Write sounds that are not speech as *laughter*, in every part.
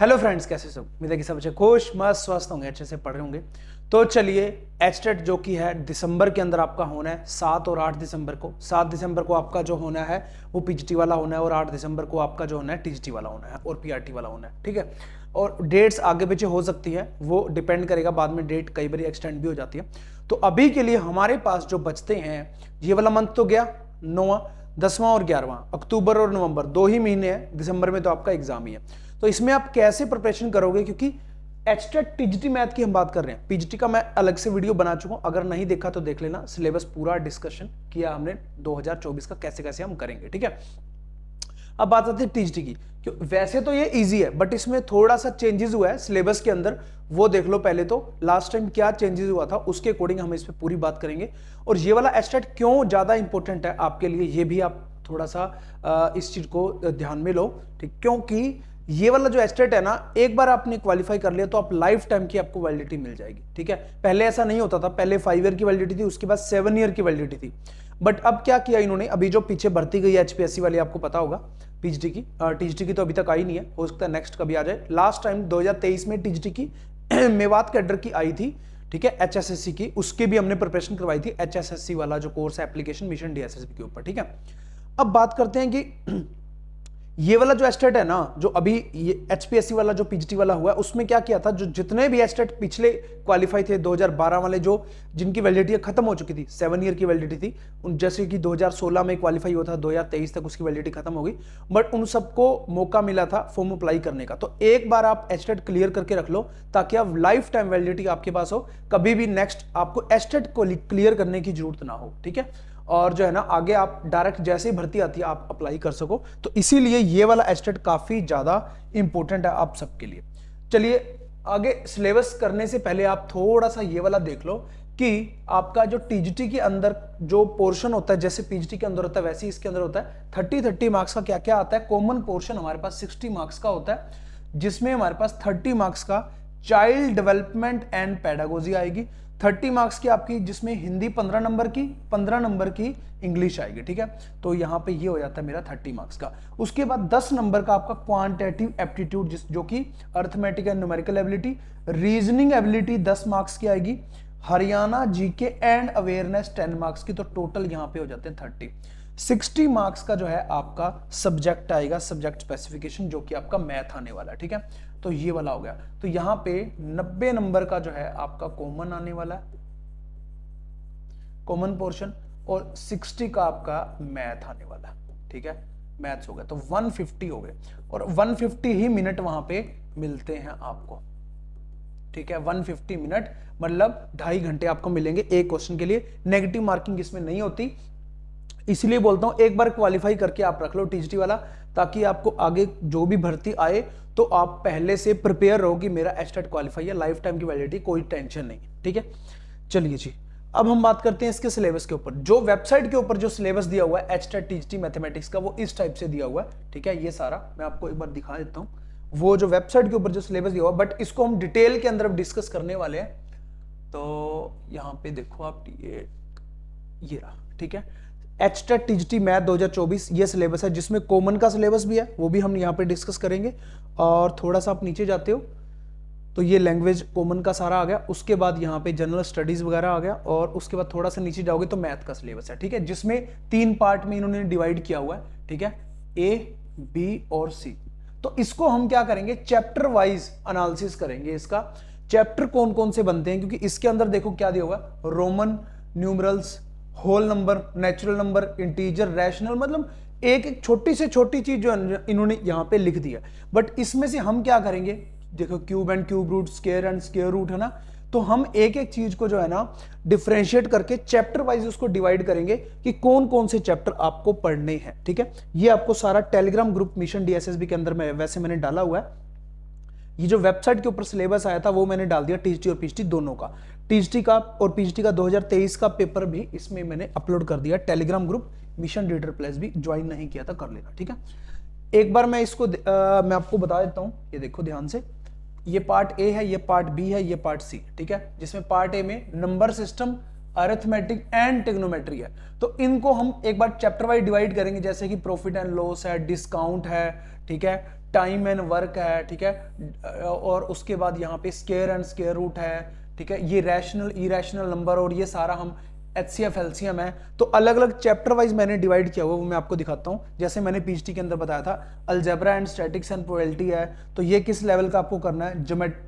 hello friends कैसे सब उम्मीद है कि सब अच्छे खुश मस्त स्वस्थ होंगे अच्छे से पढ़ रहे होंगे तो चलिए एचटेट जो कि है दिसंबर के अंदर आपका होना है सात और आठ दिसंबर को सात दिसंबर को आपका जो होना है वो पीजीटी वाला होना है और आठ दिसंबर को आपका जो होना है टीजीटी वाला होना है और पीआरटी वाला होना है ठीक है और डेट्स आगे पीछे हो सकती है वो डिपेंड करेगा बाद में डेट कई बार एक्सटेंड भी हो जाती है तो अभी के लिए हमारे पास जो बचते हैं ये वाला मंथ तो गया नौवा दसवां और ग्यारहवां अक्टूबर और नवंबर दो ही महीने हैं दिसंबर में तो आपका एग्जाम ही है तो इसमें आप कैसे प्रिपरेशन करोगे क्योंकि एक्स्ट्रा टीजीटी मैथ की हम बात कर रहे हैं पीजीटी का मैं अलग से वीडियो बना चुका हूँ अगर नहीं देखा तो देख लेना सिलेबस पूरा डिस्कशन किया हमने 2024 का कैसे कैसे हम करेंगे ठीक है अब बात आती है टीजीटी की क्यों वैसे तो ये इजी है बट इसमें थोड़ा सा चेंजेस हुआ है सिलेबस के अंदर वो देख लो पहले तो लास्ट टाइम क्या चेंजेस हुआ था उसके अकॉर्डिंग हम इस पर पूरी बात करेंगे और ये वाला एस्टेट क्यों ज़्यादा इंपॉर्टेंट है आपके लिए ये भी आप थोड़ा सा इस चीज़ को ध्यान में लो ठीक क्योंकि ये वाला जो एस्टेट है ना एक बार आपने क्वालिफाई कर लिया तो आप लाइफ टाइम की आपको वैलिडिटी मिल जाएगी ठीक है पहले ऐसा नहीं होता था पहले फाइव ईयर की वैलिडिटी थी उसके बाद सेवन ईयर की वैलिडिटी थी बट अब क्या किया इन्होंने अभी जो पीछे भर्ती गई एचपीएससी वाली आपको पता होगा पीजीटी की टीजीटी की तो अभी तक आई नहीं है हो सकता है नेक्स्ट कभी आ जाए लास्ट टाइम दो में टीजीटी की *clears throat* मेवात कैडर की आई थी ठीक है एचएसएससी की उसकी भी हमने प्रिपरेशन करवाई थी एचएसएससी वाला जो कोर्स है एप्लीकेशन मिशन डीएसएसबी के ऊपर ठीक है अब बात करते हैं कि *clears throat* ये वाला जो एस्टेट है ना जो अभी एचपीएससी वाला जो पीजीटी वाला हुआ है उसमें क्या किया था जो जितने भी एस्टेट पिछले क्वालिफाई थे 2012 वाले जो जिनकी वैलिडिटी खत्म हो चुकी थी सेवन ईयर की वैलिडिटी थी उन जैसे कि 2016 में क्वालिफाई हुआ था 2023 तक उसकी वैलिडिटी खत्म हो गई बट उन सबको मौका मिला था फॉर्म अप्लाई करने का तो एक बार आप एस्टेट क्लियर करके रख लो ताकि आप लाइफ टाइम वैलिडिटी आपके पास हो कभी भी नेक्स्ट आपको एस्टेट को क्लियर करने की जरूरत ना हो ठीक है और जो है ना आगे आप डायरेक्ट जैसे ही भर्ती आती है आप अप्लाई कर सको तो इसीलिए ये वाला एस्टेट e काफ़ी ज़्यादा इंपॉर्टेंट है आप सबके लिए चलिए आगे सिलेबस करने से पहले आप थोड़ा सा ये वाला देख लो कि आपका जो टीजीटी के अंदर जो पोर्शन होता है जैसे पीजीटी के अंदर होता है वैसे इसके अंदर होता है थर्टी थर्टी मार्क्स का क्या क्या आता है कॉमन पोर्शन हमारे पास सिक्सटी मार्क्स का होता है जिसमें हमारे पास थर्टी मार्क्स का चाइल्ड डेवलपमेंट एंड पैडागोजी आएगी थर्टी मार्क्स की आपकी जिसमें हिंदी पंद्रह नंबर की पंद्रह नंबर की इंग्लिश आएगी ठीक है तो यहाँ पे ये हो जाता है मेरा थर्टी मार्क्स का उसके बाद दस नंबर का आपका क्वांटिटेटिव एप्टीट्यूड जिस जो कि arithmetic and numerical ability reasoning ability दस मार्क्स की आएगी Haryana GK and awareness ten marks की तो टोटल यहाँ पे हो जाते हैं थर्टी सिक्सटी मार्क्स का जो है आपका सब्जेक्ट आएगा सब्जेक्ट स्पेसिफिकेशन जो कि आपका मैथ आने वाला है ठीक है तो ये वाला हो गया तो यहां पे 90 नंबर का जो है आपका कॉमन आने वाला है कॉमन पोर्शन और 60 का आपका मैथ आने वाला है ठीक है मैथ्स हो गया तो 150 हो गए और 150 ही मिनट वहां पे मिलते हैं आपको ठीक है 150 मिनट मतलब ढाई घंटे आपको मिलेंगे एक क्वेश्चन के लिए नेगेटिव मार्किंग इसमें नहीं होती इसलिए बोलता हूं एक बार क्वालिफाई करके आप रख लो टीजी वाला ताकि आपको आगे जो भी भर्ती आए तो आप पहले से प्रिपेयर रहो कि मेरा एस्टेट क्वालिफाई है लाइफ टाइम की वैलिडिटी कोई टेंशन नहीं ठीक है चलिए जी अब हम बात करते हैं इसके सिलेबस के ऊपर जो वेबसाइट के ऊपर जो सिलेबस दिया हुआ है एस्टेट टी मैथमेटिक्स का वो इस टाइप से दिया हुआ है ठीक है ये सारा मैं आपको एक बार दिखा देता हूँ वो जो वेबसाइट के ऊपर जो सिलेबस दिया हुआ बट इसको हम डिटेल के अंदर डिस्कस करने वाले हैं तो यहाँ पे देखो आप ये ये रहा ठीक है एक्स्ट्रा टी मैथ 2024 ये सिलेबस है जिसमें कॉमन का सिलेबस भी है वो भी हम यहाँ पे डिस्कस करेंगे और थोड़ा सा आप नीचे जाते हो तो ये लैंग्वेज कॉमन का सारा आ गया उसके बाद यहाँ पे जनरल स्टडीज़ वगैरह आ गया और उसके बाद थोड़ा सा नीचे जाओगे तो मैथ का सिलेबस है ठीक है जिसमें तीन पार्ट में इन्होंने डिवाइड किया हुआ है ठीक है ए बी और सी तो इसको हम क्या करेंगे चैप्टर वाइज अनालिस करेंगे इसका चैप्टर कौन कौन से बनते हैं क्योंकि इसके अंदर देखो क्या दिया होगा Roman numerals whole number natural number integer rational मतलब एक एक छोटी से छोटी चीज जो इन्होंने यहाँ पे लिख दिया बट इसमें से हम क्या करेंगे देखो cube and cube root square and square root है ना तो हम एक एक चीज को जो है ना डिफ्रेंशिएट करके चैप्टर वाइज उसको डिवाइड करेंगे कि कौन कौन से चैप्टर आपको पढ़ने हैं ठीक है ये आपको सारा टेलीग्राम ग्रुप मिशन डीएसएसबी के अंदर में वैसे मैंने डाला हुआ है ये जो वेबसाइट के ऊपर सिलेबस आया था वो मैंने डाल दिया टीचटी और पीएचटी दोनों का टीएचडी का और पीएचडी का 2023 का पेपर भी इसमें मैंने अपलोड कर दिया Telegram group mission reader plus भी ज्वाइन नहीं किया था कर लेना ठीक है एक बार मैं इसको आ, मैं आपको बता देता हूँ ये देखो ध्यान से ये पार्ट ए है ये पार्ट बी है ये पार्ट सी ठीक है जिसमें पार्ट ए में number system arithmetic and trigonometry है तो इनको हम एक बार चैप्टर वाइज डिवाइड करेंगे जैसे कि प्रॉफिट एंड लॉस है डिस्काउंट है ठीक है टाइम एंड वर्क है ठीक है और उसके बाद यहाँ पे स्केयर एंड स्केयर रूट है ठीक है ये रैशनल इरेशनल नंबर और ये सारा हम एच सी एफ एलसीएम है तो अलग अलग चैप्टर वाइज मैंने डिवाइड किया हुआ वो मैं आपको दिखाता हूँ जैसे मैंने पीएचडी के अंदर बताया था अल्जेब्रा एंड स्टैटिक्स एंड पोएल्टी है तो ये किस लेवल का आपको करना है जोमेट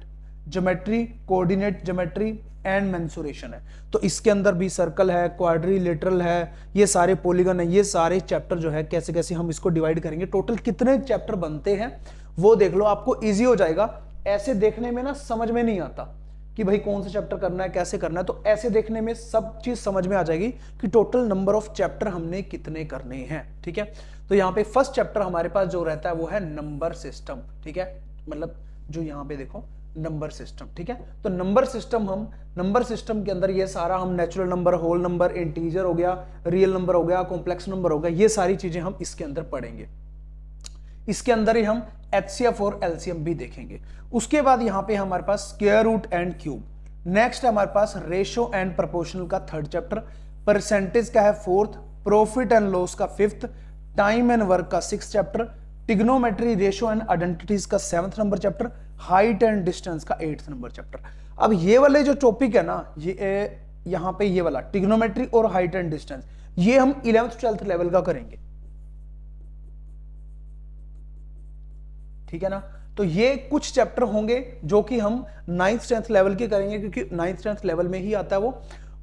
geometry coordinate geometry and mensuration है तो इसके अंदर भी सर्कल है क्वाड्री लेटरल है ये सारे पोलिगन है ये सारे चैप्टर जो है कैसे कैसे हम इसको डिवाइड करेंगे टोटल कितने चैप्टर बनते हैं वो देख लो आपको ईजी हो जाएगा ऐसे देखने में ना समझ में नहीं आता कि भाई कौन सा चैप्टर करना है कैसे करना है तो ऐसे देखने में सब चीज़ समझ में आ जाएगी कि टोटल नंबर ऑफ चैप्टर हमने कितने करने हैं ठीक है तो यहाँ पे फर्स्ट चैप्टर हमारे पास जो रहता है वो है नंबर सिस्टम ठीक है मतलब जो यहाँ पे देखो नंबर सिस्टम ठीक है तो नंबर सिस्टम हम नंबर सिस्टम के अंदर ये सारा हम natural number whole number integer हो गया रियल नंबर हो गया कॉम्प्लेक्स नंबर हो गया ये सारी चीज़ें हम इसके अंदर पढ़ेंगे इसके अंदर ही हम एच और एलसीएम भी देखेंगे उसके बाद यहाँ पे हमारे पास square root and cube next हमारे पास रेशो एंड प्रोपोर्शनल का थर्ड चैप्टर परसेंटेज का है फोर्थ प्रॉफिट एंड लॉस का फिफ्थ टाइम एंड वर्क का six chapter trigonometry ratio and identities का seventh number chapter height and distance का eighth number chapter अब ये वाले जो टॉपिक है ना ये यहाँ पे ये वाला टिग्नोमेट्री और हाइट एंड डिस्टेंस ये हम इलेवंथ ट्वेल्थ लेवल का करेंगे ठीक है ना तो ये कुछ चैप्टर होंगे जो कि हम नाइन्थ टेंथ लेवल के करेंगे क्योंकि नाइन्थ टेंथ लेवल में ही आता है वो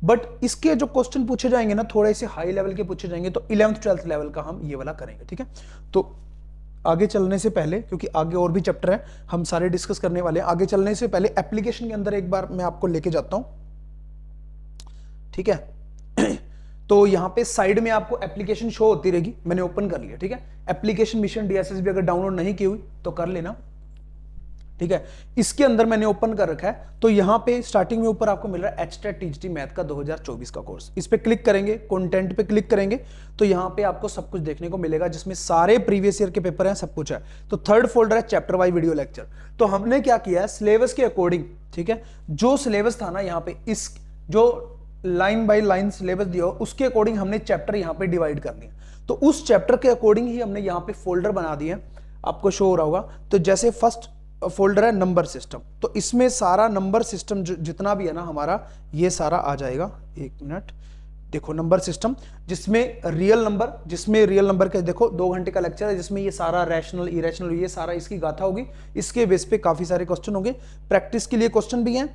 बट इसके जो क्वेश्चन पूछे जाएंगे ना थोड़े से हाई लेवल के पूछे जाएंगे तो इलेवंथ ट्वेल्थ लेवल का हम ये वाला करेंगे ठीक है तो आगे चलने से पहले क्योंकि आगे और भी चैप्टर हैं हम सारे डिस्कस करने वाले हैं आगे चलने से पहले एप्लीकेशन के अंदर एक बार मैं आपको लेके जाता हूं ठीक है तो यहाँ पे साइड में आपको एप्लीकेशन शो होती रहेगी मैंने ओपन कर लिया ठीक है एप्लीकेशन मिशन डीएसएस भी अगर डाउनलोड नहीं की हुई तो कर लेना ठीक है इसके अंदर मैंने ओपन कर रखा है तो यहाँ पे स्टार्टिंग में ऊपर आपको मिल रहा है एच टीजीटी मैथ का 2024 का कोर्स इस पर क्लिक करेंगे कॉन्टेंट पे क्लिक करेंगे तो यहाँ पे आपको सब कुछ देखने को मिलेगा जिसमें सारे प्रीवियस ईयर के पेपर है सब कुछ है तो थर्ड फोल्डर है चैप्टर वाई वीडियो लेक्चर तो हमने क्या किया है सिलेबस के अकॉर्डिंग ठीक है जो सिलेबस था ना यहाँ पे इस जो लाइन बाय लाइन सिलेबस दिया हो उसके अकॉर्डिंग हमने चैप्टर यहाँ पे डिवाइड कर दिया तो उस चैप्टर के अकॉर्डिंग ही हमने यहाँ पे फोल्डर बना दिया आपको शो हो रहा होगा तो जैसे फर्स्ट फोल्डर है नंबर सिस्टम तो इसमें सारा नंबर सिस्टम जितना भी है ना हमारा ये सारा आ जाएगा एक मिनट देखो नंबर सिस्टम जिसमें रियल नंबर जिसमें रियल नंबर के देखो दो घंटे का लेक्चर है जिसमें ये सारा रैशनल इरेशनल ये सारा इसकी गाथा होगी इसके बेस पे काफ़ी सारे क्वेश्चन होंगे प्रैक्टिस के लिए क्वेश्चन भी हैं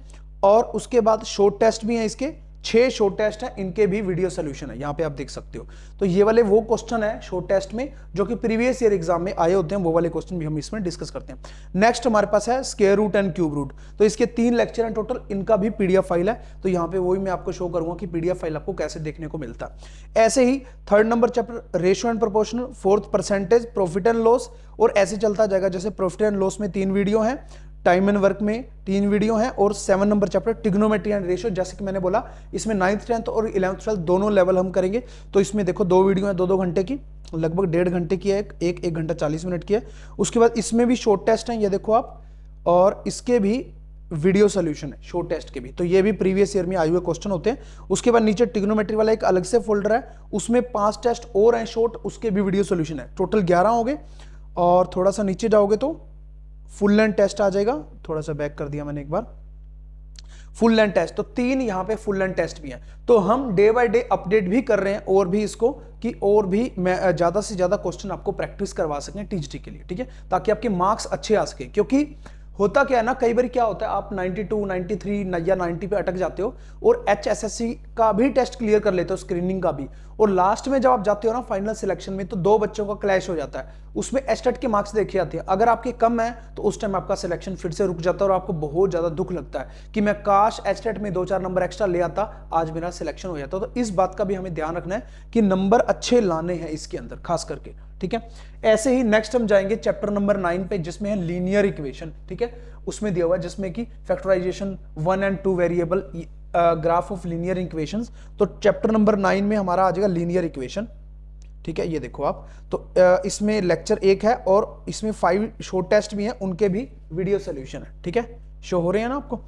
और उसके बाद शॉर्ट टेस्ट भी हैं इसके छह शॉर्ट टेस्ट है इनके भी वीडियो सोल्यूशन है यहाँ पे आप देख सकते हो तो ये वाले वो क्वेश्चन है शॉर्ट टेस्ट में जो कि प्रीवियस ईयर एग्जाम में आए होते हैं वो वाले क्वेश्चन भी हम इसमें डिस्कस करते हैं नेक्स्ट हमारे पास है square root and cube root तो इसके तीन लेक्चर हैं टोटल इनका भी पीडीएफ फाइल है तो यहाँ पे वही मैं आपको शो करूंगा कि पीडीएफ फाइल आपको कैसे देखने को मिलता ऐसे ही third number chapter ratio and proportional fourth percentage profit and loss और ऐसे चलता जाएगा जैसे प्रॉफिट एंड लॉस में तीन वीडियो है टाइम एंड वर्क में तीन वीडियो हैं और seven number chapter trigonometry and ratio जैसे कि मैंने बोला इसमें नाइन्थ टेंथ और इलेवंथ ट्वेल्थ दोनों लेवल हम करेंगे तो इसमें देखो दो वीडियो हैं दो दो घंटे की लगभग डेढ़ घंटे की है एक एक घंटा चालीस मिनट की है उसके बाद इसमें भी शॉर्ट टेस्ट हैं ये देखो आप और इसके भी वीडियो सोल्यूशन है शॉर्ट टेस्ट के भी तो ये भी प्रीवियस ईयर में आए हुए क्वेश्चन होते हैं उसके बाद नीचे टिग्नोमेट्री वाला एक अलग से फोल्डर है उसमें पांच टेस्ट और हैं शॉर्ट उसके भी वीडियो सोल्यूशन है टोटल ग्यारह हो गए और थोड़ा सा नीचे जाओगे तो फुल लेंथ टेस्ट आ जाएगा थोड़ा सा बैक कर दिया मैंने एक बार फुल लेंथ टेस्ट तो तीन यहां पे फुल लेंथ टेस्ट भी हैं तो हम डे बाय डे अपडेट भी कर रहे हैं और भी इसको कि और भी मैं ज़्यादा से ज़्यादा क्वेश्चन आपको प्रैक्टिस करवा सकें टीजीटी के लिए ठीक है ताकि आपके मार्क्स अच्छे आ सके क्योंकि होता क्या है ना कई बार क्या होता है आप 92, 93 या 90 पे अटक जाते हो और एच का भी टेस्ट क्लियर कर लेते हो स्क्रीनिंग का भी और लास्ट में जब आप जाते हो ना फाइनल सिलेक्शन में तो दो बच्चों का क्लैश हो जाता है उसमें एस्टेट के मार्क्स देखे जाते हैं अगर आपके कम है तो उस टाइम आपका सिलेक्शन फिर से रुक जाता है और आपको बहुत ज़्यादा दुख लगता है कि मैं काश एस्टेट में दो चार नंबर एक्स्ट्रा ले आता आज मेरा सिलेक्शन हो जाता तो इस बात का भी हमें ध्यान रखना है कि नंबर अच्छे लाने हैं इसके अंदर खास करके ठीक है ऐसे ही नेक्स्ट हम जाएंगे चैप्टर नंबर नाइन पे जिसमें है लीनियर इक्वेशन ठीक है उसमें दिया हुआ जिसमें कि factorization one and two variable graph of linear equation तो चैप्टर नंबर नाइन में हमारा आ जाएगा लीनियर इक्वेशन ठीक है ये देखो आप तो इसमें लेक्चर एक है और इसमें फाइव शो टेस्ट भी है उनके भी वीडियो सोल्यूशन है ठीक है शो हो रहे हैं ना आपको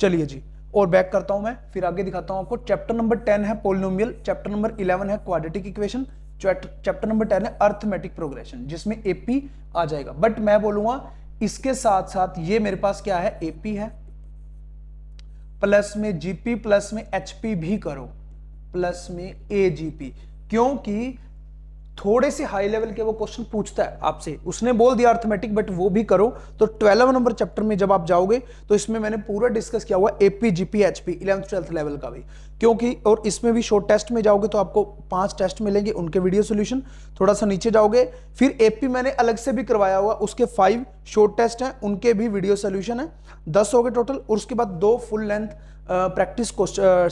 चलिए जी और बैक करता हूं मैं फिर आगे दिखाता हूं आपको चैप्टर नंबर टेन है पोलिनोमियल चैप्टर नंबर इलेवन है quadratic equation chapter number ten है अर्थमेटिक प्रोग्रेशन जिसमें एपी आ जाएगा बट मैं बोलूंगा इसके साथ साथ ये मेरे पास क्या है एपी है प्लस में जीपी प्लस में एचपी भी करो प्लस में एजीपी क्योंकि थोड़े से हाई लेवल के वो क्वेश्चन पूछता है आपसे उसने बोल दिया अर्थमेटिक बट वो भी करो तो ट्वेल्व नंबर चैप्टर में जब आप जाओगे तो इसमें मैंने पूरा डिस्कस किया हुआ AP GP HP eleventh twelfth level का भी क्योंकि और इसमें भी शॉर्ट टेस्ट में जाओगे तो आपको पांच टेस्ट मिलेंगे उनके वीडियो सोल्यूशन थोड़ा सा नीचे जाओगे फिर एपी मैंने अलग से भी करवाया हुआ उसके फाइव शॉर्ट टेस्ट हैं उनके भी वीडियो सोल्यूशन है दस हो गए टोटल और उसके बाद दो फुल लेंथ प्रैक्टिस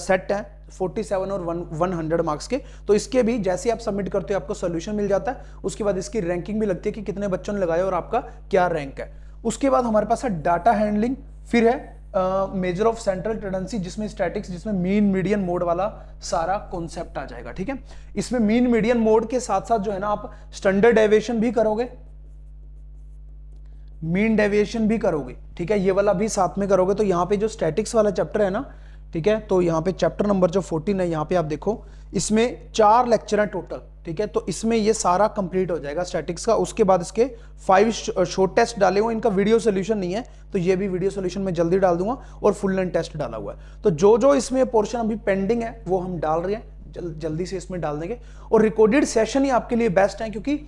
सेट हैं 47 और 100 मार्क्स के तो इसके भी जैसे आप सबमिट करते हो आपको सोल्यूशन मिल जाता है उसके बाद इसकी रैंकिंग भी लगती है कि कितने बच्चों ने लगाया और आपका क्या रैंक है उसके बाद हमारे पास है डाटा हैंडलिंग फिर है मेजर ऑफ सेंट्रल टेंडेंसी जिसमें स्टैटिक्स जिसमें मीन मीडियन मोड वाला सारा कॉन्सेप्ट आ जाएगा ठीक है इसमें मीन मीडियन मोड के साथ साथ जो है ना आप स्टैंडर्ड डेविएशन भी करोगे मीन डेविएशन भी करोगे ठीक है ये वाला भी साथ में करोगे तो यहाँ पे जो स्टैटिक्स वाला चैप्टर है ना ठीक है तो यहाँ पे चैप्टर नंबर जो फोर्टीन है यहाँ पे आप देखो इसमें चार लेक्चर हैं टोटल ठीक है तो इसमें ये सारा कंप्लीट हो जाएगा स्टैटिक्स का उसके बाद इसके फाइव शॉर्ट टेस्ट डाले हुए इनका वीडियो सोल्यूशन नहीं है तो ये भी वीडियो सोल्यूशन में जल्दी डाल दूंगा और फुल एंड टेस्ट डाला हुआ है तो जो जो इसमें पोर्शन अभी पेंडिंग है वो हम डाल रहे हैं जल, जल्दी से इसमें डाल देंगे और रिकॉर्डेड सेशन ही आपके लिए बेस्ट है क्योंकि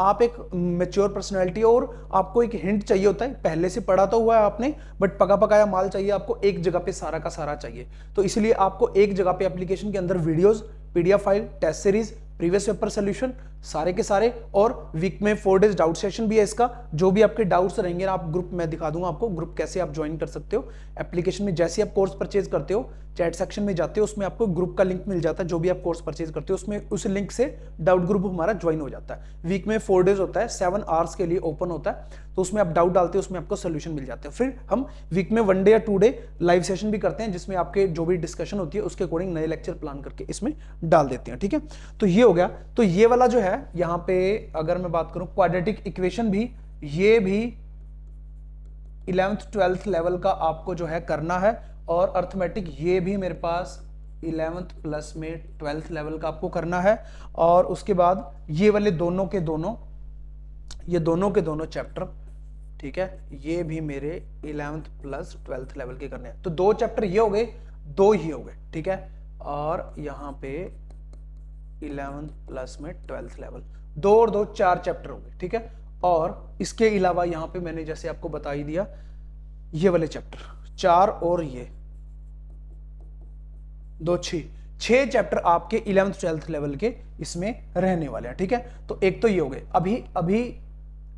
आप एक मेच्योर पर्सनैलिटी और आपको एक हिंट चाहिए होता है पहले से पढ़ा तो हुआ है आपने बट पका पकाया माल चाहिए आपको एक जगह पे सारा का सारा चाहिए तो इसलिए आपको एक जगह पे एप्लीकेशन के अंदर videos PDF file test series previous paper solution सारे के सारे और वीक में फोर डेज डाउट सेशन भी है इसका जो भी आपके डाउट्स रहेंगे आप ग्रुप में दिखा दूंगा आपको ग्रुप कैसे आप ज्वाइन कर सकते हो एप्लीकेशन में जैसे आप कोर्स परचेज करते हो चैट सेक्शन में जाते हो उसमें आपको ग्रुप का लिंक मिल जाता है जो भी आप कोर्स परचेज करते हो उसमें उस लिंक से डाउट ग्रुप हमारा ज्वाइन हो जाता है वीक में फोर डेज होता है सेवन आवर्स के लिए ओपन होता है तो उसमें आप डाउट डालते हो उसमें आपको सोल्यूशन मिल जाता है फिर हम वीक में वन डे या टू डे लाइव सेशन भी करते हैं जिसमें आपके जो भी डिस्कशन होती है उसके अकॉर्डिंग नए लेक्चर प्लान करके इसमें डाल देते हैं ठीक है तो ये हो गया तो ये वाला जो है यहाँ पे अगर मैं बात करूँ क्वाड्रेटिक इक्वेशन भी ये भी इलेवेंथ ट्वेल्थ लेवल का आपको जो है करना है और अर्थमेटिक ये भी मेरे पास इलेवेंथ प्लस में ट्वेल्थ लेवल का आपको करना है और उसके बाद ये वाले दोनों के दोनों ये दोनों के दोनों चैप्टर ठीक है ये भी मेरे इलेवेंथ प्लस ट्वेल्थ लेवल के करने हैं तो दो चैप्टर ये हो गए दो ही हो गए ठीक है और यहाँ पे इलेवेंथ प्लस में ट्वेल्थ लेवल दो और दो चार चैप्टर हो गए ठीक है और इसके अलावा यहाँ पे मैंने जैसे आपको बता ही दिया ये वाले चैप्टर चार और ये दो छी छह चैप्टर आपके इलेवंथ ट्वेल्थ लेवल के इसमें रहने वाले हैं ठीक है तो एक तो ये हो गए अभी अभी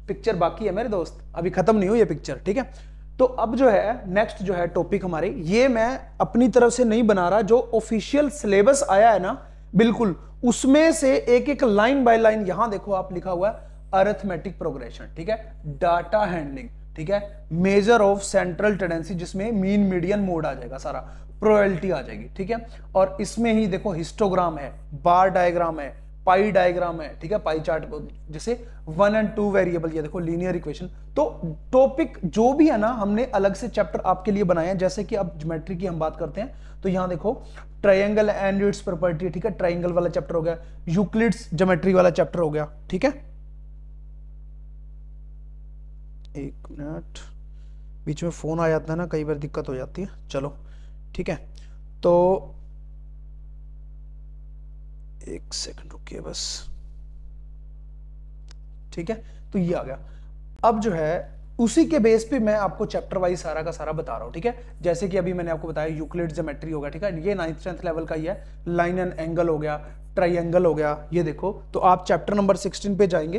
पिक्चर बाकी है मेरे दोस्त अभी खत्म नहीं हुई ये पिक्चर ठीक है तो अब जो है नेक्स्ट जो है टॉपिक हमारे ये मैं अपनी तरफ से नहीं बना रहा जो ऑफिशियल सिलेबस आया है ना बिल्कुल उसमें से एक एक लाइन बाय लाइन यहां देखो आप लिखा हुआ है अरेथमेटिक प्रोग्रेशन ठीक है डाटा हैंडलिंग ठीक है मेजर ऑफ सेंट्रल टेंडेंसी जिसमें मीन मीडियन मोड आ जाएगा सारा प्रोयल्टी आ जाएगी ठीक है और इसमें ही देखो हिस्टोग्राम है बार डायग्राम है पाई डायग्राम है ठीक है पाई चार्ट जैसे वन एंड टू वेरिएबल ये देखो लीनियर इक्वेशन तो टॉपिक जो भी है ना हमने अलग से चैप्टर आपके लिए बनाया जैसे कि अब ज्योमेट्री की हम बात करते हैं तो यहां देखो ट्रायंगल एंड इट्स प्रॉपर्टी ठीक है ट्रायंगल वाला चैप्टर हो गया यूक्लिड्स ज्योमेट्री वाला चैप्टर हो गया ठीक है एक मिनट बीच में फ़ोन आ जाता है ना कई बार दिक्कत हो जाती है चलो ठीक है तो एक सेकंड रुकिए बस ठीक है तो ये आ गया अब जो है उसी के बेस पे मैं आपको चैप्टर वाइज सारा का सारा बता रहा हूँ ठीक है जैसे कि अभी मैंने आपको बताया यूक्लिड जोमेट्री होगा ठीक है ये नाइन्थ टेंथ लेवल का ही है लाइन एंड एंगल हो गया ट्राइंगल हो गया ये देखो तो आप चैप्टर नंबर सिक्सटीन पे जाएंगे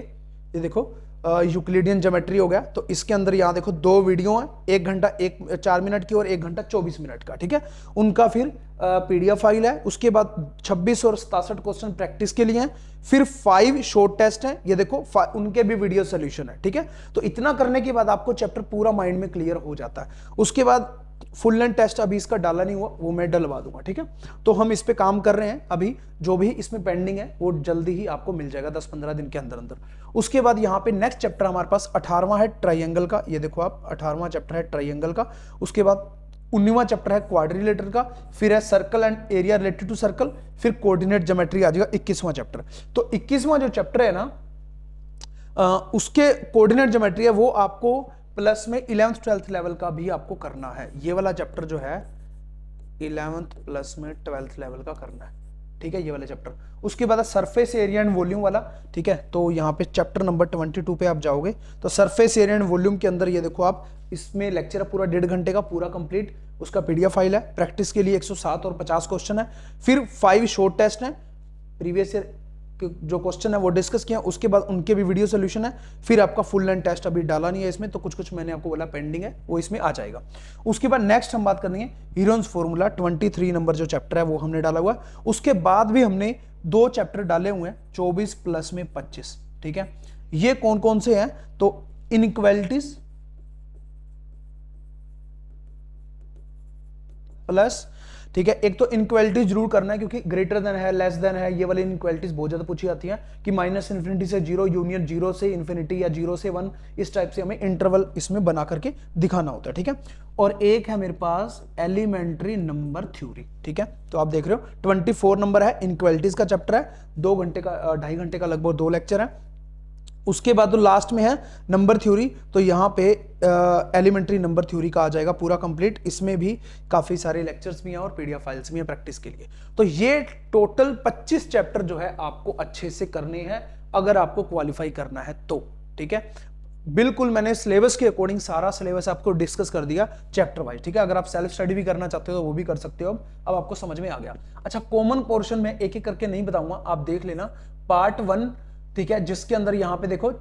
ये देखो यूक्लिडियन जोमेट्री हो गया तो इसके अंदर यहाँ देखो दो वीडियो हैं एक घंटा एक चार मिनट की और एक घंटा चौबीस मिनट का ठीक है उनका फिर पीडीएफ फाइल है उसके बाद छब्बीस और सतासठ क्वेश्चन प्रैक्टिस के लिए हैं फिर फाइव शॉर्ट टेस्ट हैं ये देखो उनके भी वीडियो सोल्यूशन है ठीक है तो इतना करने के बाद आपको चैप्टर पूरा माइंड में क्लियर हो जाता है उसके बाद फुल एंड टेस्ट अभी इसका डाला नहीं हुआ वो मैं डलवा दूंगा ठीक है तो हम इस पर काम कर रहे हैं अभी जो भी इसमें पेंडिंग है वो जल्दी ही आपको मिल जाएगा दस पंद्रह दिन के अंदर अंदर उसके बाद यहाँ पे नेक्स्ट चैप्टर हमारे पास अठारवा है ट्राइंगल का ये देखो आप अठारवा चैप्टर है ट्राइंगल का उसके बाद उन्नीवा चैप्टर है क्वाड्रिलेटर का फिर है circle and area related to circle फिर कोऑर्डिनेट ज्योमेट्री आ जाएगा इक्कीसवां चैप्टर तो इक्कीसवां जो चैप्टर है ना उसके कोऑर्डिनेट ज्योमेट्री है वो आपको प्लस में इलेवंथ ट्वेल्थ लेवल का भी आपको करना है ये वाला चैप्टर जो है इलेवंथ प्लस में ट्वेल्थ लेवल का करना है ठीक है ये वाला चैप्टर उसके बाद सरफेस एरिया एंड वॉल्यूम वाला ठीक है तो यहाँ पे चैप्टर नंबर ट्वेंटी टू पे आप जाओगे तो सरफेस एरिया एंड वॉल्यूम के अंदर ये देखो आप इसमें लेक्चर पूरा डेढ़ घंटे का पूरा कंप्लीट उसका पीडीएफ फाइल है प्रैक्टिस के लिए 107 और 50 क्वेश्चन है फिर फाइव शॉर्ट टेस्ट है प्रीवियस ईयर जो क्वेश्चन है वो डिस्कस किया उसके बाद उनके भी वीडियो सोल्यूशन है फिर आपका फुल लेंथ टेस्ट अभी डाला नहीं है इसमें तो कुछ कुछ मैंने आपको बोला पेंडिंग है वो इसमें आ जाएगा उसके बाद नेक्स्ट हम बात करेंगे हीरोन्स फॉर्मूला 23 नंबर जो चैप्टर है वो हमने डाला हुआ है उसके बाद भी हमने दो चैप्टर डाले हुए हैं चौबीस प्लस में पच्चीस ठीक है ये कौन कौन से हैं तो इनक्वेलिटीज प्लस ठीक है एक तो इनक्वालिटी जरूर करना है क्योंकि ग्रेटर देन है लेस देन है ये वाली इनक्वालिटीज बहुत ज्यादा पूछी जाती हैं कि माइनस इन्फिनिटी से जीरो यूनियन जीरो से इन्फिनिटी या जीरो से वन इस टाइप से हमें इंटरवल इसमें बना करके दिखाना होता है ठीक है और एक है मेरे पास एलिमेंट्री नंबर थ्योरी ठीक है तो आप देख रहे हो फोर नंबर है इनक्वालिटीज का चैप्टर है दो घंटे का ढाई घंटे का लगभग दो लेक्चर है उसके बाद तो लास्ट में है नंबर थ्योरी तो यहाँ पे एलिमेंट्री नंबर थ्योरी का आ जाएगा पूरा कंप्लीट इसमें भी काफ़ी सारे लेक्चर्स भी हैं और पीडीएफ फाइल्स भी हैं प्रैक्टिस के लिए तो ये टोटल 25 चैप्टर जो है आपको अच्छे से करने हैं अगर आपको क्वालिफाई करना है तो ठीक है बिल्कुल मैंने सिलेबस के अकॉर्डिंग सारा सिलेबस आपको डिस्कस कर दिया चैप्टर वाइज ठीक है अगर आप सेल्फ स्टडी भी करना चाहते हो तो वो भी कर सकते हो अब अब आपको समझ में आ गया अच्छा कॉमन पोर्शन में एक एक करके नहीं बताऊंगा आप देख लेना पार्ट वन ठीक है जिसके अंदर यहां पे देखो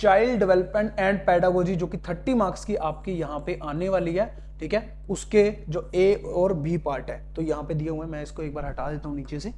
चाइल्ड डेवलपमेंट एंड पैडागोजी जो कि 30 मार्क्स की आपकी यहां पे आने वाली है ठीक है उसके जो ए और बी पार्ट है तो यहां पे दिए हुए मैं इसको एक बार हटा देता हूं नीचे से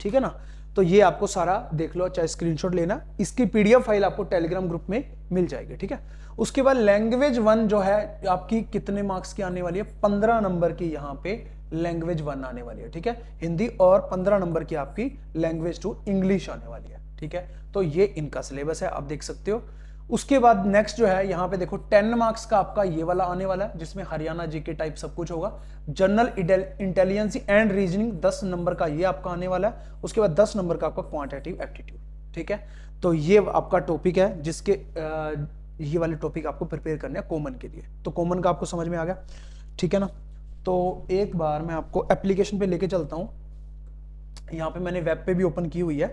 ठीक है ना तो ये आपको सारा देख लो चाहे स्क्रीनशॉट लेना इसकी पीडीएफ फाइल आपको टेलीग्राम ग्रुप में मिल जाएगी ठीक है उसके बाद लैंग्वेज वन जो है आपकी कितने मार्क्स की आने वाली है पंद्रह नंबर की यहाँ पे लैंग्वेज वन आने वाली है ठीक है हिंदी और पंद्रह नंबर की आपकी लैंग्वेज टू इंग्लिश आने वाली है ठीक है तो ये इनका सिलेबस है आप देख सकते हो उसके बाद नेक्स्ट जो है यहाँ पे देखो टेन मार्क्स का आपका ये वाला आने वाला है जिसमें हरियाणा जी के टाइप सब कुछ होगा जनरल इंटेलिजेंसी एंड रीजनिंग दस नंबर का ये आपका आने वाला है उसके बाद दस नंबर का आपका क्वांटिटेटिव एप्टीट्यूड ठीक है तो ये आपका टॉपिक है जिसके ये वाले टॉपिक आपको प्रिपेयर करने हैं कॉमन के लिए तो कॉमन का आपको समझ में आ गया ठीक है ना तो एक बार मैं आपको एप्लीकेशन पे लेके चलता हूँ यहाँ पे मैंने वेब पे भी ओपन की हुई है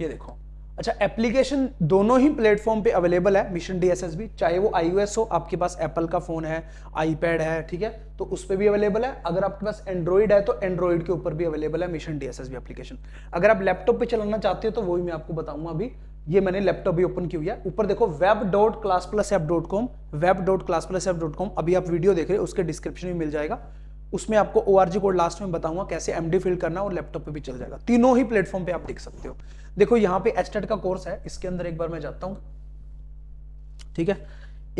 ये देखो अच्छा एप्लीकेशन दोनों ही प्लेटफॉर्म पे अवेलेबल है मिशन डीएसएसबी चाहे वो आई हो आपके पास एप्पल का फ़ोन है आईपैड है ठीक है तो उस पर भी अवेलेबल है अगर आपके पास एंड्रॉइड है तो एंड्रॉइड के ऊपर भी अवेलेबल है मिशन डीएसएसबी एप्लीकेशन अगर आप लैपटॉप पे चलाना चाहते हो तो वो भी मैं आपको बताऊंगा अभी ये मैंने लैपटॉप भी ओपन किया है ऊपर देखो web dot class plus app dot com web dot class plus app dot com अभी आप वीडियो देख रहे हो उसके डिस्क्रिप्शन में मिल जाएगा उसमें आपको ओ कोड लास्ट में बताऊंगा कैसे एमडी फिल करना और लैपटॉप पे भी चल जाएगा तीनों ही प्लेटफॉर्म पे आप देख सकते हो देखो यहां पे एचटेट का कोर्स है इसके अंदर एक बार मैं जाता हूं ठीक है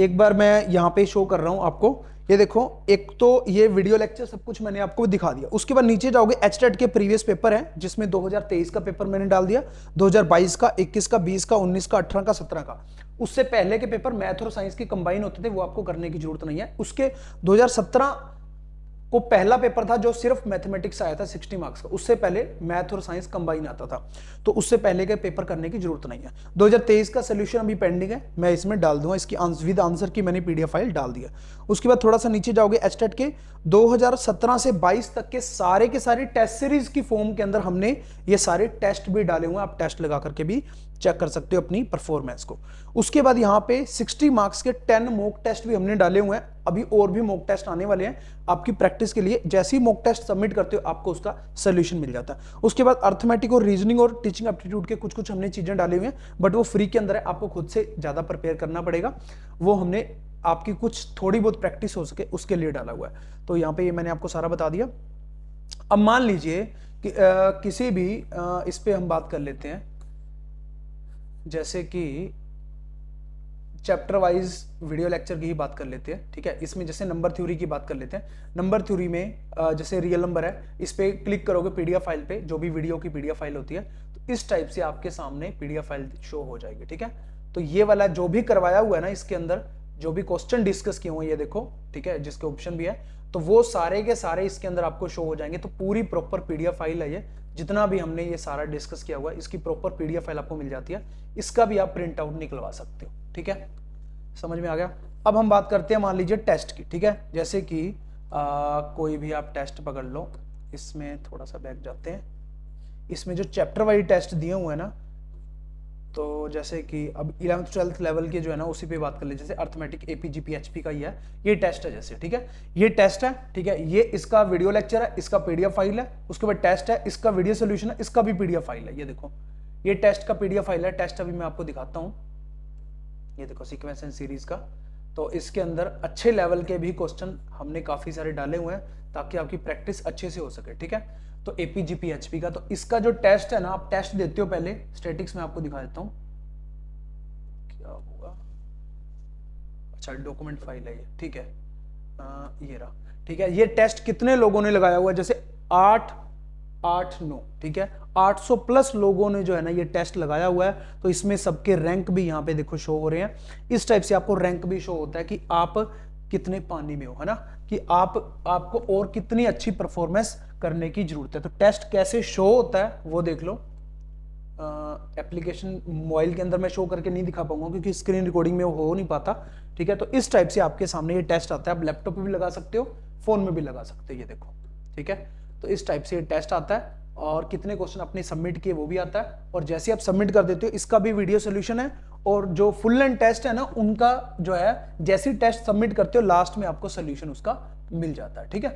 एक बार मैं यहां पे शो कर रहा हूं आपको ये देखो एक तो ये वीडियो लेक्चर सब कुछ मैंने आपको दिखा दिया उसके बाद नीचे जाओगे एचटेट के प्रीवियस पेपर हैं जिसमें 2023 का पेपर मैंने डाल दिया 2022 का 21 का 20 का 19 का 18 का 17 का उससे पहले के पेपर मैथ और साइंस के कंबाइन होते थे वो आपको करने की जरूरत नहीं है उसके दो को पहला पेपर था जो सिर्फ मैथमेटिक्स आया था 60 मार्क्स का उससे पहले मैथ और साइंस कंबाइन आता था तो उससे पहले के पेपर करने की जरूरत नहीं है 2023 का सोल्यूशन अभी पेंडिंग है मैं इसमें डाल दूंगा इसकी आंस, विद आंसर की मैंने पीडीएफ फाइल डाल दिया उसके बाद थोड़ा सा नीचे जाओगे एचटेट के दो से बाईस तक के सारे के सारे टेस्ट सीरीज की फॉर्म के अंदर हमने ये सारे टेस्ट भी डाले हुए आप टेस्ट लगा करके भी चेक कर सकते हो अपनी परफॉर्मेंस को उसके बाद यहाँ पे 60 मार्क्स के 10 मॉक टेस्ट भी हमने डाले हुए हैं अभी और भी मॉक टेस्ट आने वाले हैं आपकी प्रैक्टिस के लिए जैसे ही मॉक टेस्ट सबमिट करते हो आपको उसका सोल्यूशन मिल जाता है उसके बाद अर्थमेटिक और रीजनिंग और टीचिंग एप्टीट्यूड के कुछ कुछ हमने चीज़ें डाली हुई हैं बट वो फ्री के अंदर है आपको खुद से ज़्यादा प्रिपेयर करना पड़ेगा वो हमने आपकी कुछ थोड़ी बहुत प्रैक्टिस हो सके उसके लिए डाला हुआ है तो यहाँ पे ये मैंने आपको सारा बता दिया अब मान लीजिए कि आ, किसी भी आ, इस पर हम बात कर लेते हैं जैसे कि चैप्टर वाइज वीडियो लेक्चर की ही बात कर लेते हैं ठीक है इसमें जैसे नंबर थ्योरी की बात कर लेते हैं नंबर थ्योरी में जैसे रियल नंबर है इस पर क्लिक करोगे पीडीएफ फाइल पे जो भी वीडियो की पीडीएफ फाइल होती है तो इस टाइप से आपके सामने पीडीएफ फाइल शो हो जाएगी ठीक है तो ये वाला जो भी करवाया हुआ है ना इसके अंदर जो भी क्वेश्चन डिस्कस किए हुए ये देखो ठीक है जिसके ऑप्शन भी है तो वो सारे के सारे इसके अंदर आपको शो हो जाएंगे तो पूरी प्रॉपर पीडीएफ फाइल है ये जितना भी हमने ये सारा डिस्कस किया हुआ इसकी प्रॉपर पीडीएफ फाइल आपको मिल जाती है इसका भी आप प्रिंट आउट निकलवा सकते हो ठीक है समझ में आ गया अब हम बात करते हैं मान लीजिए टेस्ट की ठीक है जैसे कि आ, कोई भी आप टेस्ट पकड़ लो इसमें थोड़ा सा बैक जाते हैं इसमें जो चैप्टर वाइज टेस्ट दिए हुए हैं ना तो जैसे कि अब इलेवंथ ट्वेल्थ लेवल के जो है ना उसी पे बात कर ले जैसे arithmetic A P G P H P का ही है ये टेस्ट है जैसे ठीक है ये टेस्ट है ठीक है ये इसका वीडियो लेक्चर है इसका पीडीएफ फाइल है उसके बाद टेस्ट है इसका वीडियो सोल्यूशन है इसका भी पीडीएफ फाइल है ये देखो ये टेस्ट का पीडीएफ फाइल है टेस्ट अभी मैं आपको दिखाता हूँ ये देखो सिक्वेंस एंड सीरीज का तो इसके अंदर अच्छे लेवल के भी क्वेश्चन हमने काफ़ी सारे डाले हुए हैं ताकि आपकी प्रैक्टिस अच्छे से हो सके ठीक है तो एपीजीपीएचपी का तो इसका जो टेस्ट है ना आप टेस्ट देते हो पहले स्टेटिक्स में आपको दिखा देता हूँ क्या होगा अच्छा डॉक्यूमेंट फाइल है ये ठीक है आ, ये रहा ठीक है ये टेस्ट कितने लोगों ने लगाया हुआ जैसे आठ आठ नौ ठीक है 800 प्लस लोगों ने जो है ना ये टेस्ट लगाया हुआ है तो इसमें सबके रैंक भी यहाँ पे देखो शो हो रहे हैं इस टाइप से आपको रैंक भी शो होता है कि आप कितने पानी में हो है ना कि आप आपको और कितनी अच्छी परफॉर्मेंस करने की ज़रूरत है तो टेस्ट कैसे शो होता है वो देख लो एप्लीकेशन मोबाइल के अंदर मैं शो करके नहीं दिखा पाऊंगा क्योंकि स्क्रीन रिकॉर्डिंग में हो नहीं पाता ठीक है तो इस टाइप से आपके सामने ये टेस्ट आता है आप लैपटॉप पे भी लगा सकते हो फ़ोन में भी लगा सकते हो ये देखो ठीक है तो इस टाइप से ये टेस्ट आता है और कितने क्वेश्चन आपने सबमिट किए वो भी आता है और जैसे आप सबमिट कर देते हो इसका भी वीडियो सोल्यूशन है और जो फुल एंड टेस्ट है ना उनका जो है जैसे टेस्ट सबमिट करते हो लास्ट में आपको सोल्यूशन उसका मिल जाता है ठीक है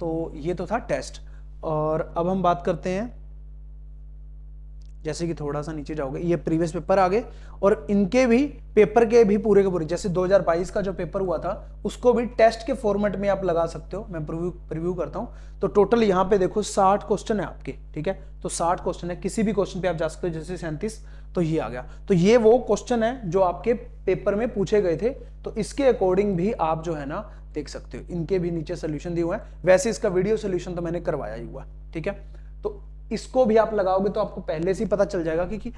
तो ये तो था टेस्ट और अब हम बात करते हैं जैसे कि थोड़ा सा नीचे जाओगे ये प्रीवियस पेपर आ गए और इनके भी पेपर के भी पूरे के पूरे जैसे 2022 का जो पेपर हुआ था उसको भी टेस्ट के फॉर्मेट में आप लगा सकते हो मैं प्रिव्यू प्रिव्यू करता हूँ तो टोटल यहाँ पे देखो 60 क्वेश्चन है आपके ठीक है तो 60 क्वेश्चन है किसी भी क्वेश्चन पे आप जा सकते हो जैसे सैंतीस तो ये आ गया तो ये वो क्वेश्चन है जो आपके पेपर में पूछे गए थे तो इसके अकॉर्डिंग भी आप जो है ना देख सकते हो इनके भी नीचे सोल्यूशन दिए हुए हैं वैसे इसका वीडियो सोल्यूशन तो मैंने करवाया ही हुआ ठीक है तो इसको भी आप लगाओगे तो आपको पहले से ही पता चल जाएगा कि, कि,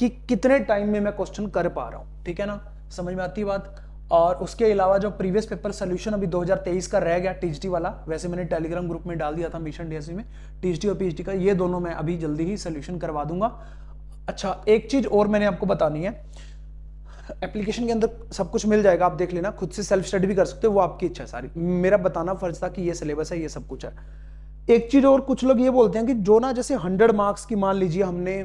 कि कितने टाइम में मैं क्वेश्चन कर पा रहा हूँ ठीक है ना समझ में आती बात और उसके अलावा जो प्रीवियस पेपर सोल्यूशन अभी 2023 का रह गया टीएचडी वाला वैसे मैंने टेलीग्राम ग्रुप में डाल दिया था मिशन डीएससी में टीएचडी और पीएचडी का ये दोनों मैं अभी जल्दी ही सोल्यूशन करवा दूंगा अच्छा एक चीज़ और मैंने आपको बतानी है एप्लीकेशन के अंदर सब कुछ मिल जाएगा आप देख लेना खुद से सेल्फ स्टडी भी कर सकते हो वो आपकी इच्छा है सारी मेरा बताना फर्ज था कि ये सिलेबस है ये सब कुछ है एक चीज और कुछ लोग ये बोलते हैं कि जो ना जैसे हंड्रेड मार्क्स की मान लीजिए हमने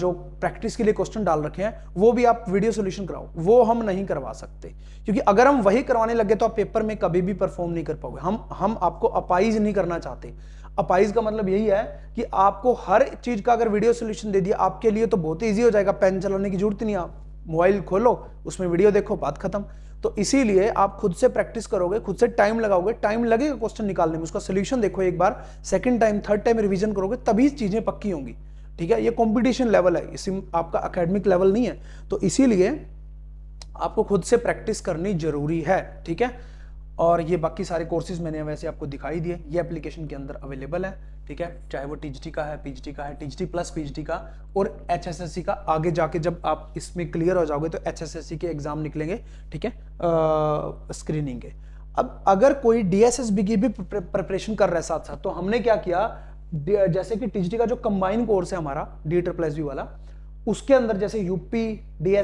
जो प्रैक्टिस के लिए क्वेश्चन डाल रखे हैं वो भी आप वीडियो सोल्यूशन कराओ वो हम नहीं करवा सकते क्योंकि अगर हम वही करवाने लगे तो आप पेपर में कभी भी परफॉर्म नहीं कर पाओगे हम हम आपको अपाइज नहीं करना चाहते अपाइज का मतलब यही है कि आपको हर चीज का अगर वीडियो सोल्यूशन दे दिया आपके लिए तो बहुत ही ईजी हो जाएगा पेन चलाने की जरूरत नहीं आप मोबाइल खोलो उसमें वीडियो देखो बात खत्म तो इसीलिए आप खुद से प्रैक्टिस करोगे खुद से टाइम लगाओगे टाइम लगेगा क्वेश्चन निकालने में उसका सोल्यूशन देखो एक बार second time third time revision करोगे तभी चीजें पक्की होंगी ठीक है ये कंपटीशन लेवल है इसी आपका अकेडमिक लेवल नहीं है तो इसीलिए आपको खुद से प्रैक्टिस करनी जरूरी है ठीक है और ये बाकी सारे कोर्सेज मैंने वैसे आपको दिखाई दिए ये एप्लीकेशन के अंदर अवेलेबल है ठीक है चाहे वो टी का है पी का है टी प्लस पी का और एच का आगे जाके जब आप इसमें क्लियर हो जाओगे तो एच के एग्ज़ाम निकलेंगे ठीक है स्क्रीनिंग के अब अगर कोई डी की भी प्रिपरेशन कर रहा है साथ साथ तो हमने क्या किया जैसे कि टी का जो कंबाइन कोर्स है हमारा डी ट्रप्लस वाला उसके अंदर जैसे UP D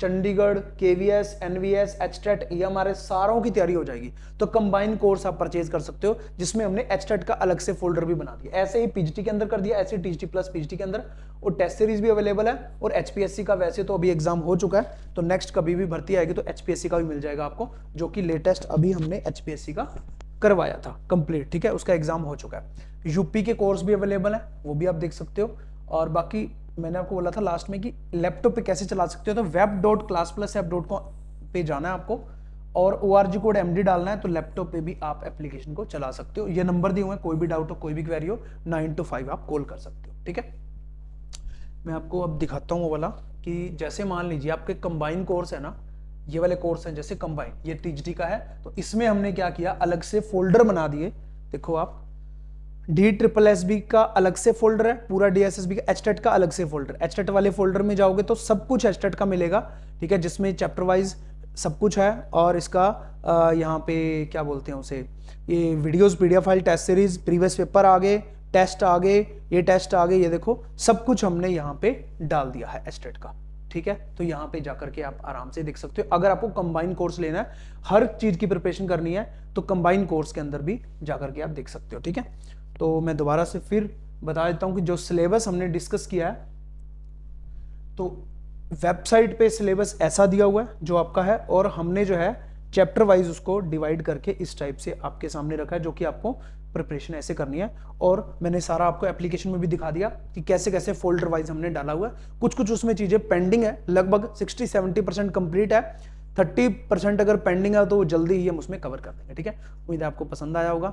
Chandigarh KVS NVS HTET N H सारों की तैयारी हो जाएगी तो कंबाइन कोर्स आप परचेज कर सकते हो जिसमें हमने एच टेट का अलग से फोल्डर भी बना दिया ऐसे ही पीजीटी के अंदर कर दिया ऐसे टी प्लस पीजीटी के अंदर और टेस्ट सीरीज भी अवेलेबल है और एचपीएससी का वैसे तो अभी एग्जाम हो चुका है तो नेक्स्ट कभी भी भर्ती आएगी तो एचपीएससी का भी मिल जाएगा आपको जो कि लेटेस्ट अभी हमने एचपीएससी का करवाया था कंप्लीट ठीक है उसका एग्जाम हो चुका है यूपी के कोर्स भी अवेलेबल है वो भी आप देख सकते हो और बाकी मैंने आपको बोला था लास्ट में कि लैपटॉप पे कैसे चला सकते हो तो web dot class plus app dot com पे जाना है आपको और O R G code M D डालना है तो लैपटॉप पे भी आप एप्लीकेशन को चला सकते हो ये नंबर दिए हुए हैं कोई भी डाउट हो कोई भी क्वेरी हो नाइन टू फाइव आप कॉल कर सकते हो ठीक है मैं आपको अब दिखाता हूँ वो वाला कि जैसे मान लीजिए आपके कंबाइन कोर्स है ना ये वाले कोर्स हैं जैसे कंबाइन ये टी का है तो इसमें हमने क्या किया अलग से फोल्डर बना दिए देखो आप डी ट्रिपल एस बी का अलग से फोल्डर है पूरा डी एस एस बी का एच का अलग से फोल्डर एच वाले फोल्डर में जाओगे तो सब कुछ एच का मिलेगा ठीक है जिसमें चैप्टर वाइज सब कुछ है और इसका यहाँ पे क्या बोलते हैं उसे ये videos P file test series previous paper आगे टेस्ट आगे ये टेस्ट आगे ये देखो सब कुछ हमने यहाँ पे डाल दिया है एस्टेट का ठीक है तो यहाँ पे जाकर के आप आराम से देख सकते हो अगर आपको कंबाइन कोर्स लेना है हर चीज़ की प्रिपरेशन करनी है तो कंबाइन कोर्स के अंदर भी जाकर के आप देख सकते हो ठीक है तो मैं दोबारा से फिर बता देता हूँ कि जो सिलेबस हमने डिस्कस किया है तो वेबसाइट पे सिलेबस ऐसा दिया हुआ है जो आपका है और हमने जो है चैप्टर वाइज उसको डिवाइड करके इस टाइप से आपके सामने रखा है जो कि आपको प्रिपरेशन ऐसे करनी है और मैंने सारा आपको एप्लीकेशन में भी दिखा दिया कि कैसे कैसे फोल्डर वाइज हमने डाला हुआ है कुछ कुछ उसमें चीज़ें पेंडिंग है लगभग 60-70 परसेंट कंप्लीट है 30 परसेंट अगर पेंडिंग है तो जल्दी ही हम उसमें कवर कर देंगे ठीक है उम्मीद है आपको पसंद आया होगा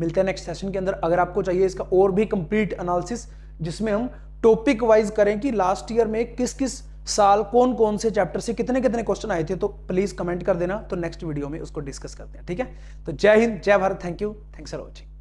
मिलते हैं नेक्स्ट सेशन के अंदर अगर आपको चाहिए इसका और भी कंप्लीट एनालिसिस जिसमें हम टॉपिक वाइज करें कि लास्ट ईयर में किस किस साल कौन कौन से चैप्टर से कितने कितने क्वेश्चन आए थे तो प्लीज कमेंट कर देना तो नेक्स्ट वीडियो में उसको डिस्कस करते हैं ठीक है तो जय हिंद जय Bharat thank you thanks for watching